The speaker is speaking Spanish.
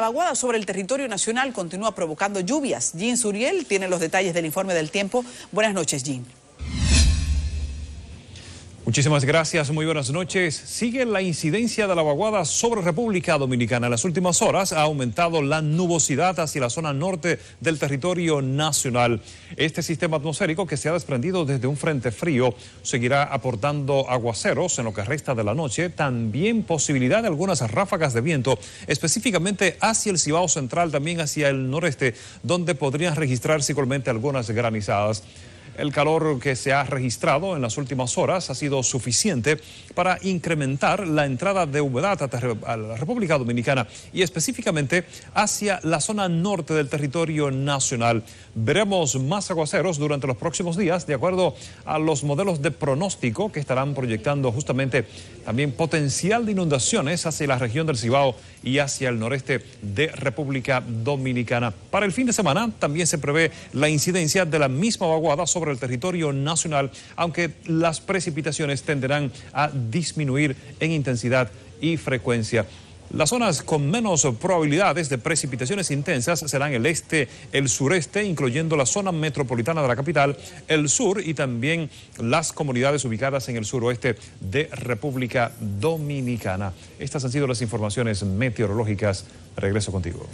La vaguada sobre el territorio nacional continúa provocando lluvias. Jean Suriel tiene los detalles del informe del tiempo. Buenas noches, Jean. Muchísimas gracias, muy buenas noches. Sigue la incidencia de la vaguada sobre República Dominicana. En las últimas horas ha aumentado la nubosidad hacia la zona norte del territorio nacional. Este sistema atmosférico que se ha desprendido desde un frente frío seguirá aportando aguaceros en lo que resta de la noche, también posibilidad de algunas ráfagas de viento, específicamente hacia el Cibao Central, también hacia el noreste, donde podrían registrarse igualmente algunas granizadas. El calor que se ha registrado en las últimas horas ha sido suficiente para incrementar la entrada de humedad a la República Dominicana y específicamente hacia la zona norte del territorio nacional. Veremos más aguaceros durante los próximos días de acuerdo a los modelos de pronóstico que estarán proyectando justamente también potencial de inundaciones hacia la región del Cibao y hacia el noreste de República Dominicana. Para el fin de semana también se prevé la incidencia de la misma vaguada sobre el territorio nacional, aunque las precipitaciones tenderán a disminuir en intensidad y frecuencia. Las zonas con menos probabilidades de precipitaciones intensas serán el este, el sureste, incluyendo la zona metropolitana de la capital, el sur y también las comunidades ubicadas en el suroeste de República Dominicana. Estas han sido las informaciones meteorológicas. Regreso contigo.